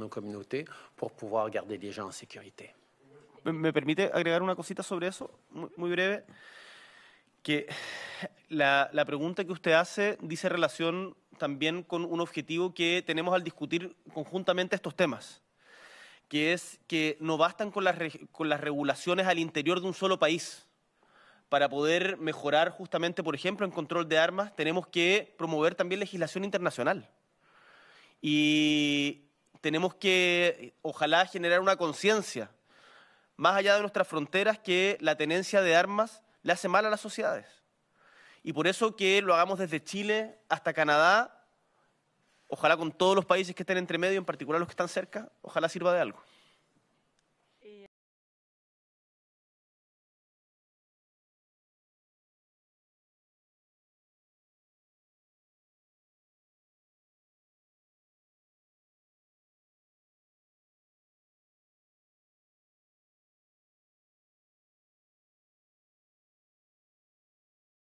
nos para poder pouvoir a les gens en seguridad. ¿Me permite agregar una cosita sobre eso? Muy, breve. Que la, pregunta que usted hace dice relación también con un objetivo que tenemos al discutir conjuntamente estos temas, que es que no bastan con las, con las regulaciones al interior de un solo país para poder mejorar justamente, por ejemplo, en control de armas, tenemos que promover también legislación internacional. Y, tenemos que, ojalá, generar una conciencia, más allá de nuestras fronteras, que la tenencia de armas le hace mal a las sociedades. Y por eso que lo hagamos desde Chile hasta Canadá, ojalá con todos los países que estén entre medio, en particular los que están cerca, ojalá sirva de algo.